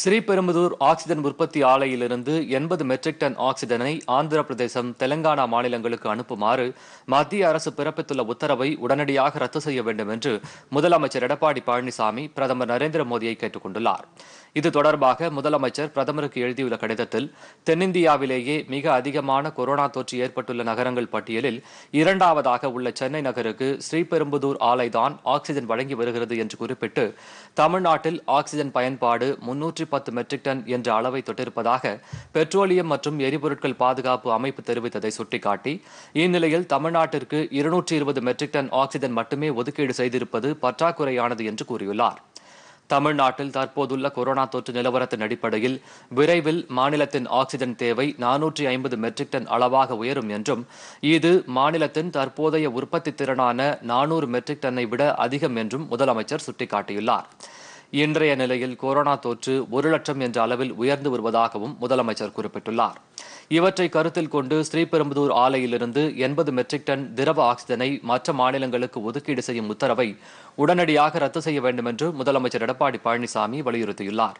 Sriperumbudur oxygen உற்பத்தி ஆலையிலிருந்து எண்பது matric ton ஆக்சிஜனை ஆந்திர பிரதேசம் தெலங்கானா மாநிலங்களுக்கு அனுப்புமாறு மத்திய அரசு பிறப்பித்துள்ள உத்தரவை உடனடியாக ரத்து செய்ய வேண்டும் என்று முதலமைச்சர் எடப்பாடி பழனிசாமி பிரதமர் நரேந்திர மோடியை கேட்டுக் கொண்டுள்ளார் இது தொடர்பாக முதலமைச்சர் பிரதமருக்கு எழுதியுள்ள கடிதத்தில் தென்னிந்தியாவிலேயே மிக அதிகமான கொரோனா தொற்று ஏற்பட்டுள்ள நகரங்கள் பட்டியலில் இரண்டாவதாக உள்ள சென்னை நகருக்கு ஸ்ரீபெரும்புதூர் ஆலைதான் ஆக்சிஜன் வழங்கி வருகிறது என்று குறிப்பிட்டு தமிழ்நாட்டில் ஆக்சிஜன் பயன்பாடு முன்னூற்றி பத்து மெட்ரிக் டன் என்ற அளவை தொட்டிருப்பதாக பெட்ரோலியம் மற்றும் எரிபொருட்கள் பாதுகாப்பு அமைப்பு தெரிவித்ததை சுட்டிக்காட்டி இந்நிலையில் தமிழ்நாட்டிற்கு இருநூற்றி இருபது மெட்ரிக் டன் ஆக்சிஜன் மட்டுமே ஒதுக்கீடு செய்திருப்பது பற்றாக்குறையானது என்று கூறியுள்ளார் தமிழ்நாட்டில் தற்போதுள்ள கொரோனா தொற்று நிலவரத்தின் அடிப்படையில் விரைவில் மாநிலத்தின் ஆக்சிஜன் தேவை நானூற்றி ஐம்பது மெட்ரிக் டன் அளவாக உயரும் என்றும் இது மாநிலத்தின் தற்போதைய உற்பத்தி திறனான நானூறு மெட்ரிக் டன்னை விட அதிகம் என்றும் முதலமைச்சர் சுட்டிக்காட்டியுள்ளாா் இன்றைய நிலையில் கொரோனா தொற்று ஒரு லட்சம் என்ற அளவில் உயர்ந்து வருவதாகவும் முதலமைச்சர் குறிப்பிட்டுள்ளார் இவற்றை கருத்தில் கொண்டு ஸ்ரீபெரும்புதூர் ஆலையிலிருந்து எண்பது மெட்ரிக் டன் திரவ ஆக்சிஜனை மற்ற மாநிலங்களுக்கு ஒதுக்கீடு செய்யும் உத்தரவை உடனடியாக ரத்து செய்ய வேண்டும் என்று முதலமைச்சர் எடப்பாடி பழனிசாமி வலியுறுத்தியுள்ளார்